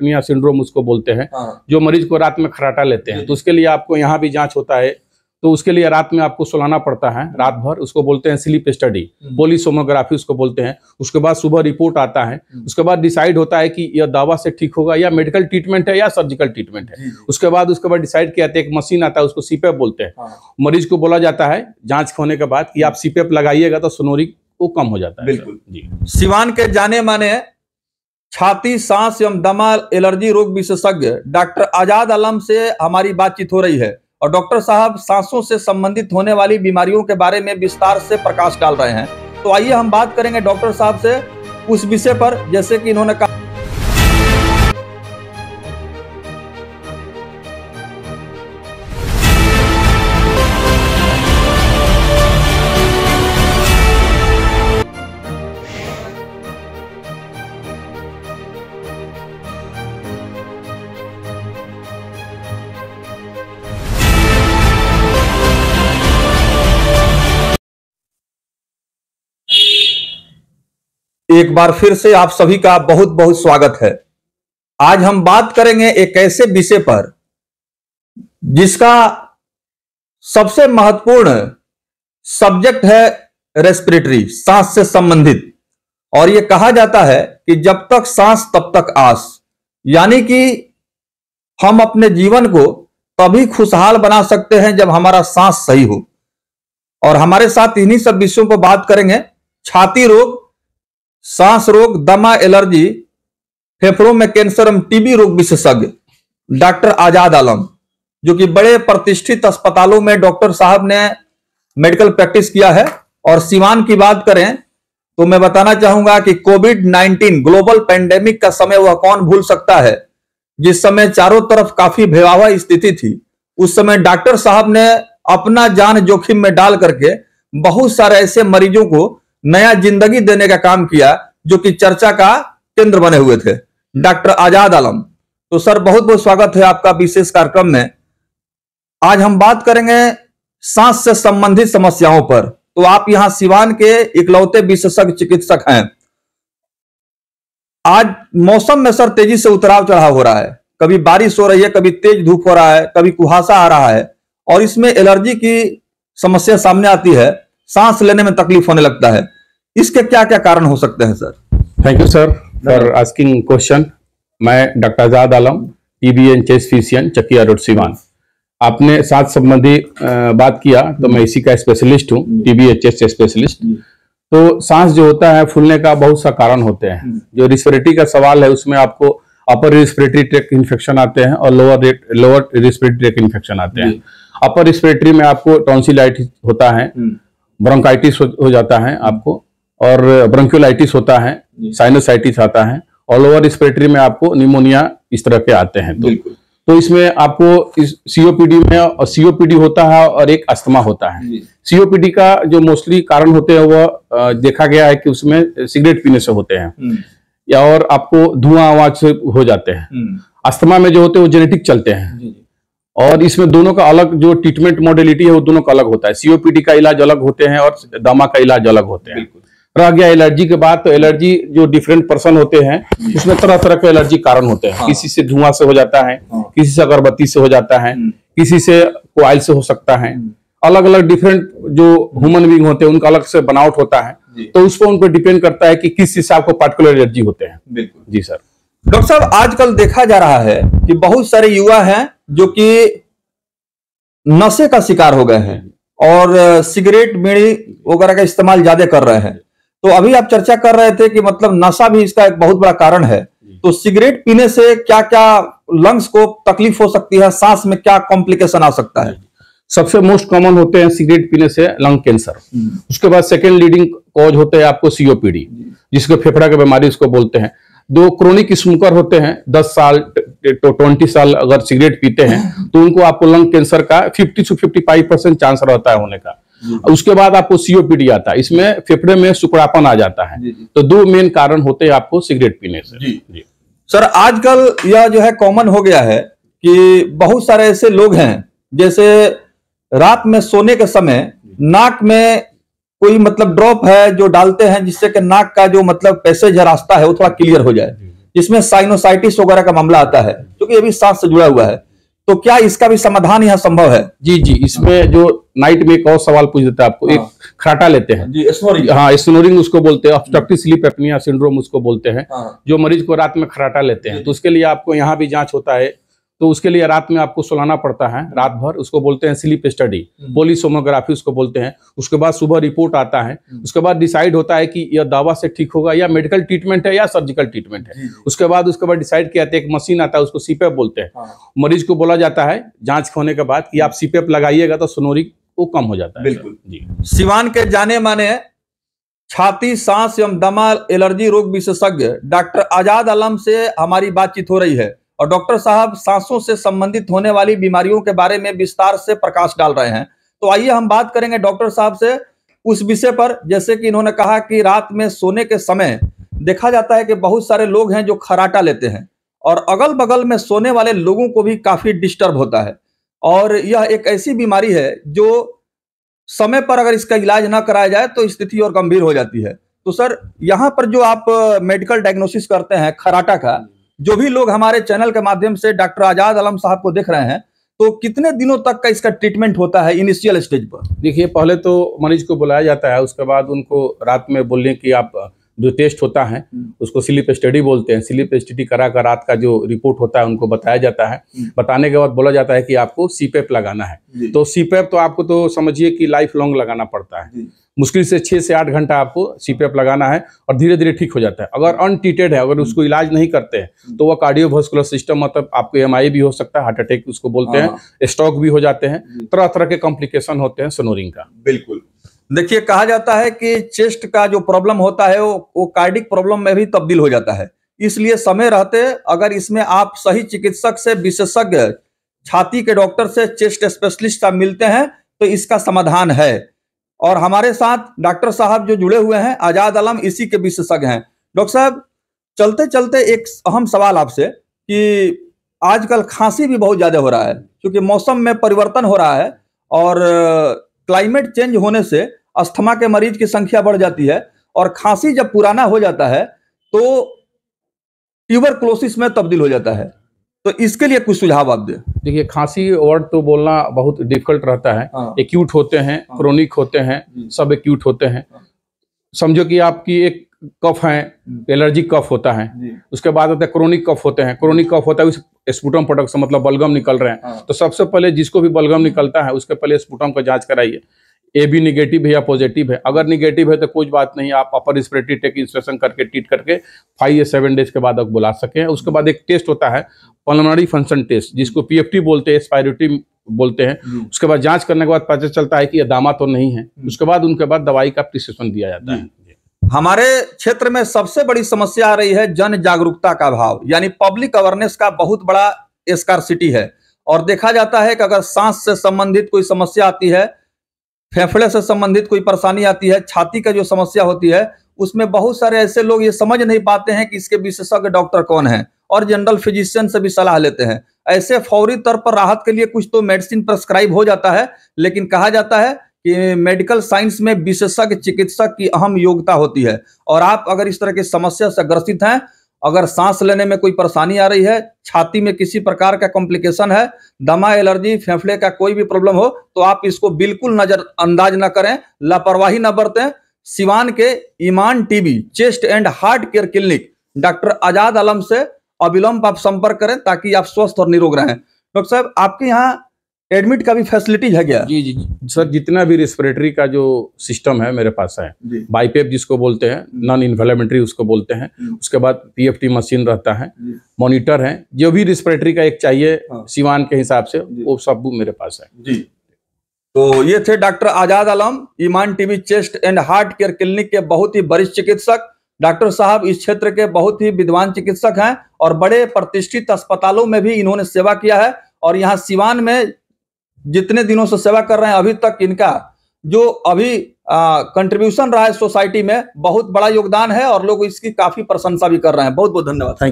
हेपेटनिया syndrome उसको बोलते हैं हाँ। जो मरीज को रात में खराटा लेते हैं तो उसके लिए आपको यहाँ भी जाँच होता है तो उसके लिए रात में आपको सुलाना पड़ता है रात भर उसको बोलते हैं स्लीप स्टडी पोलिसोमोग्राफी उसको बोलते हैं उसके बाद सुबह रिपोर्ट आता है हम्म। उसके बाद डिसाइड होता है कि यह दवा से ठीक होगा या मेडिकल ट्रीटमेंट है या सर्जिकल ट्रीटमेंट है उसके बाद उसके बाद डिसाइड किया जाता है एक मशीन आता है उसको सीपेप बोलते हैं हाँ। मरीज को बोला जाता है जाँच होने के बाद कि आप सीपेप लगाइएगा तो सुनोरी वो कम हो जाता है बिल्कुल जी सिवान के जाने माने छाती सांस एवं दमा एलर्जी रोग विशेषज्ञ डॉक्टर आजाद आलम से हमारी बातचीत हो रही है और डॉक्टर साहब सांसों से संबंधित होने वाली बीमारियों के बारे में विस्तार से प्रकाश डाल रहे हैं तो आइए हम बात करेंगे डॉक्टर साहब से उस विषय पर जैसे कि इन्होंने कहा एक बार फिर से आप सभी का बहुत बहुत स्वागत है आज हम बात करेंगे एक ऐसे विषय पर जिसका सबसे महत्वपूर्ण सब्जेक्ट है रेस्पिरेटरी सांस से संबंधित और यह कहा जाता है कि जब तक सांस तब तक आस यानी कि हम अपने जीवन को तभी खुशहाल बना सकते हैं जब हमारा सांस सही हो और हमारे साथ इन्हीं सब विषयों पर बात करेंगे छाती रोग सांस रोग दमा एलर्जी फेफड़ों में कैंसर एवं टीबी रोग विशेषज्ञ डॉक्टर आजाद आलम जो कि बड़े प्रतिष्ठित अस्पतालों में डॉक्टर साहब ने मेडिकल प्रैक्टिस किया है और सिवान की बात करें तो मैं बताना चाहूंगा कि कोविड 19 ग्लोबल पैंडेमिक का समय वह कौन भूल सकता है जिस समय चारों तरफ काफी भयावह स्थिति थी उस समय डॉक्टर साहब ने अपना जान जोखिम में डाल करके बहुत सारे ऐसे मरीजों को नया जिंदगी देने का काम किया जो कि चर्चा का केंद्र बने हुए थे डॉक्टर आजाद आलम तो सर बहुत बहुत स्वागत है आपका विशेष कार्यक्रम में आज हम बात करेंगे सांस से संबंधित समस्याओं पर तो आप यहाँ सिवान के इकलौते विशेषज्ञ चिकित्सक हैं आज मौसम में सर तेजी से उतराव चढ़ाव हो रहा है कभी बारिश हो रही है कभी तेज धूप हो रहा है कभी कुहासा आ रहा है और इसमें एलर्जी की समस्या सामने आती है सांस लेने में तकलीफ होने लगता है इसके क्या क्या कारण हो सकते हैं sir thank you sir for asking question मैं डॉक्टर आजाद आलम ईबीएन chest physician Chakiya road Siwan आपने सांस संबंधी बात किया तो मैं इसी का स्पेशलिस्ट हूँ टीबी चेस्ट स्पेशलिस्ट तो सांस जो होता है फूलने का बहुत सा कारण होते हैं जो रिस्पिरेटरी का सवाल है उसमें आपको अपर रिस्पिरेटरी ट्रैक इन्फेक्शन आते हैं और lower rate lower respiratory tract infection आते हैं अपर रिस्पिरेटरी में आपको टॉन्सिलाइटिस होता है हम्म। ब्रोंकाइटिस हो, जाता है आपको और ब्रंक्यूलाइटिस होता है साइनसाइटिस आता है ऑल ओवर रिस्पिरेटरी में आपको निमोनिया इस तरह के आते हैं तो तो इसमें आपको इस सीओपीडी में और सीओपीडी होता है और एक अस्थमा होता है सीओपीडी का जो मोस्टली कारण होते हैं वह देखा गया है कि उसमें सिगरेट पीने से होते हैं हम्म। या और आपको धुआं आवाज से हो जाते हैं हम्म। अस्थमा में जो होते हैं वो जेनेटिक चलते हैं और इसमें दोनों का अलग जो ट्रीटमेंट मॉडलिटी है वो दोनों का अलग होता है सीओपीडी का इलाज अलग होते हैं और दमा का इलाज अलग होते हैं रह गया एलर्जी के बाद तो एलर्जी जो डिफरेंट पर्सन होते हैं हम्म। उसमें तरह तरह के एलर्जी कारण होते हैं हाँ। किसी से धुआं से हो जाता है हाँ। किसी से अगरबत्ती से हो जाता है हम्म। किसी से कोयल से हो सकता है अलग अलग डिफरेंट जो ह्यूमन बींग होते हैं उनका अलग से बनावट होता है तो उस पर डिपेंड करता है कि किस चीज से आपको पार्टिकुलर एलर्जी होते हैं बिल्कुल जी सर डॉक्टर साहब आजकल देखा जा रहा है कि बहुत सारे युवा हैं जो कि नशे का शिकार हो गए हैं और सिगरेट बीड़ी वगैरह का इस्तेमाल ज्यादा कर रहे हैं तो अभी आप चर्चा कर रहे थे कि मतलब नशा भी इसका एक बहुत बड़ा कारण है तो सिगरेट पीने से क्या क्या लंग्स को तकलीफ हो सकती है सांस में क्या कॉम्प्लिकेशन आ सकता है सबसे मोस्ट कॉमन होते हैं सिगरेट पीने से लंग कैंसर हम्म। उसके बाद सेकेंड लीडिंग कॉज होते हैं आपको सीओपीडी जिसको फेफड़ा की बीमारी उसको बोलते हैं जो क्रोनिक स्मोकर होते हैं दस साल ट्वेंटी साल अगर सिगरेट पीते हैं तो उनको आपको लंग कैंसर का fifty to fifty five percent chance रहता है होने का उसके बाद आपको सीओपीडी आता है इसमें फेफड़े में सुकड़ापन आ जाता है तो दो मेन कारण होते हैं आपको सिगरेट पीने से सर आजकल यह जो है कॉमन हो गया है कि बहुत सारे ऐसे लोग हैं जैसे रात में सोने के समय नाक में कोई मतलब ड्रॉप है जो डालते हैं जिससे कि नाक का जो मतलब पैसेज है रास्ता है वो थोड़ा क्लियर हो जाए जिसमें साइनोसाइटिस वगैरह का मामला आता है क्योंकि ये भी सांस से जुड़ा हुआ है तो क्या इसका भी समाधान यहाँ संभव है जी जी इसमें जो नाइट में एक और सवाल पूछ देता है आपको हाँ। एक खराटा लेते हैं जी स्नोरिंग हाँ स्नोरिंग उसको बोलते हैं ऑब्स्ट्रक्टिव स्लीप एपनिया सिंड्रोम उसको बोलते हैं हाँ। जो मरीज को रात में खराटा लेते हैं तो उसके लिए आपको यहाँ भी जांच होता है तो उसके लिए रात में आपको सुलाना पड़ता है रात भर उसको बोलते हैं स्लीप स्टडी पोलिसोमोग्राफी उसको बोलते हैं उसके बाद सुबह रिपोर्ट आता है हम्म। उसके बाद डिसाइड होता है कि यह दवा से ठीक होगा या मेडिकल ट्रीटमेंट है या सर्जिकल ट्रीटमेंट है उसके बाद उसके बाद डिसाइड किया जाता है एक मशीन आता है उसको सीपेप बोलते हैं हाँ। मरीज को बोला जाता है जाँच होने के बाद कि आप सीपेप लगाइएगा तो सोनोरी वो कम हो जाता है बिल्कुल जी सिवान के जाने माने छाती सांस एवं दमा एलर्जी रोग विशेषज्ञ डॉक्टर आजाद आलम से हमारी बातचीत हो रही है और डॉक्टर साहब सांसों से संबंधित होने वाली बीमारियों के बारे में विस्तार से प्रकाश डाल रहे हैं तो आइए हम बात करेंगे डॉक्टर साहब से उस विषय पर जैसे कि इन्होंने कहा कि रात में सोने के समय देखा जाता है कि बहुत सारे लोग हैं जो खराटा लेते हैं और अगल बगल में सोने वाले लोगों को भी काफ़ी डिस्टर्ब होता है और यह एक ऐसी बीमारी है जो समय पर अगर इसका इलाज ना कराया जाए तो स्थिति और गंभीर हो जाती है तो सर यहाँ पर जो आप मेडिकल डायग्नोसिस करते हैं खराटा का जो भी लोग हमारे चैनल के माध्यम से डॉक्टर आजाद आलम साहब को देख रहे हैं तो कितने दिनों तक का इसका ट्रीटमेंट होता है इनिशियल स्टेज पर देखिए पहले तो मरीज को बुलाया जाता है उसके बाद उनको रात में बोलने की आप जो टेस्ट होता है हम्म। उसको स्लीप स्टडी बोलते हैं स्लीप स्टडी करा कर रात का जो रिपोर्ट होता है उनको बताया जाता है हम्म। बताने के बाद बोला जाता है कि आपको सीपेप लगाना है तो सीपेप तो आपको तो समझिए कि लाइफ लॉन्ग लगाना पड़ता है मुश्किल से छः से आठ घंटा आपको सी लगाना है और धीरे धीरे ठीक हो जाता है अगर अनट्रीटेड है अगर हम्म। उसको इलाज नहीं करते हैं हम्म। तो वह कार्डियोवास्कुलर सिस्टम मतलब आपको एम भी हो सकता है हार्ट अटैक उसको बोलते हैं स्ट्रोक हाँ। भी हो जाते हैं तरह तरह के कॉम्प्लिकेशन होते हैं सोनोरिंग का बिल्कुल देखिए कहा जाता है कि चेस्ट का जो प्रॉब्लम होता है वो वो कार्डिक प्रॉब्लम में भी तब्दील हो जाता है इसलिए समय रहते अगर इसमें आप सही चिकित्सक से विशेषज्ञ छाती के डॉक्टर से चेस्ट स्पेशलिस्ट मिलते हैं तो इसका समाधान है और हमारे साथ डॉक्टर साहब जो जुड़े हुए हैं आजाद आलम इसी के विशेषज्ञ हैं डॉक्टर साहब चलते चलते एक अहम सवाल आपसे कि आजकल खांसी भी बहुत ज़्यादा हो रहा है क्योंकि मौसम में परिवर्तन हो रहा है और क्लाइमेट चेंज होने से अस्थमा के मरीज की संख्या बढ़ जाती है और खांसी जब पुराना हो जाता है तो ट्यूबर में तब्दील हो जाता है तो इसके लिए कुछ सुझाव आप दे देखिए खांसी वर्ड तो बोलना बहुत डिफिकल्ट रहता है एक्यूट हाँ। होते हैं क्रोनिक हाँ। होते हैं हम्म। सब एक्यूट होते हैं हाँ। समझो कि आपकी एक कफ है एलर्जिक हम्म। कफ होता है उसके बाद होता है क्रोनिक कफ होते हैं क्रोनिक कफ होता है उस स्पुटम प्रोडक्ट मतलब बलगम निकल रहे हैं तो सबसे पहले जिसको भी बलगम निकलता है उसके पहले स्पुटम का जांच कराइए ए बी निगेटिव है या पॉजिटिव है अगर निगेटिव है तो कोई बात नहीं आप अपर स्प्रेटी टेक इंस्ट्रेशन करके ट्रीट करके फाइव या सेवन डेज के बाद आप बुला सकें उसके बाद एक टेस्ट होता है पलमनरी फंक्शन टेस्ट जिसको पी बोलते हैं स्पायरिटी बोलते हैं हम्म। उसके बाद जांच करने के बाद पता चलता है कि यह दामा तो नहीं है हम्म। उसके बाद उनके बाद दवाई का प्रिस्क्रिप्शन दिया जाता है हमारे क्षेत्र में सबसे बड़ी समस्या आ रही है जन जागरूकता का अभाव यानी पब्लिक अवेयरनेस का बहुत बड़ा स्कारसिटी है और देखा जाता है कि अगर सांस से संबंधित कोई समस्या आती है फेफड़े से संबंधित कोई परेशानी आती है छाती का जो समस्या होती है उसमें बहुत सारे ऐसे लोग ये समझ नहीं पाते हैं कि इसके विशेषज्ञ डॉक्टर कौन है और जनरल फिजिशियन से भी सलाह लेते हैं ऐसे फौरी तौर पर राहत के लिए कुछ तो मेडिसिन प्रेस्क्राइब हो जाता है लेकिन कहा जाता है कि मेडिकल साइंस में विशेषज्ञ चिकित्सक की अहम योग्यता होती है और आप अगर इस तरह की समस्या से ग्रसित हैं अगर सांस लेने में कोई परेशानी आ रही है छाती में किसी प्रकार का कॉम्प्लिकेशन है दमा एलर्जी फेफड़े का कोई भी प्रॉब्लम हो तो आप इसको बिल्कुल नजरअंदाज ना करें लापरवाही ना बरतें सिवान के Iman TB chest and heart care clinic doctor Azad Alam से अविलंब आप संपर्क करें ताकि आप स्वस्थ और निरोग रहें डॉक्टर साहब आपके यहाँ एडमिट का भी फैसिलिटीज है क्या जी जी सर जितना भी रेस्पिरेटरी का जो सिस्टम है मेरे पास है बाईपेप जिसको बोलते हैं नॉन इन्फ्लेमेटरी उसको बोलते हैं उसके बाद पीएफटी मशीन रहता है मॉनिटर है जो भी रेस्पिरेटरी का एक चाहिए हाँ। सिवान के हिसाब से वो सब मेरे पास है जी तो ये थे doctor Azad Alam Iman TB chest and heart care clinic के बहुत ही वरिष्ठ चिकित्सक डॉक्टर साहब इस क्षेत्र के बहुत ही विद्वान चिकित्सक हैं और बड़े प्रतिष्ठित अस्पतालों में भी इन्होंने सेवा किया है और यहाँ सिवान में जितने दिनों से सेवा कर रहे हैं अभी तक इनका जो अभी कंट्रीब्यूशन रहा है सोसाइटी में बहुत बड़ा योगदान है और लोग इसकी काफी प्रशंसा भी कर रहे हैं बहुत बहुत धन्यवाद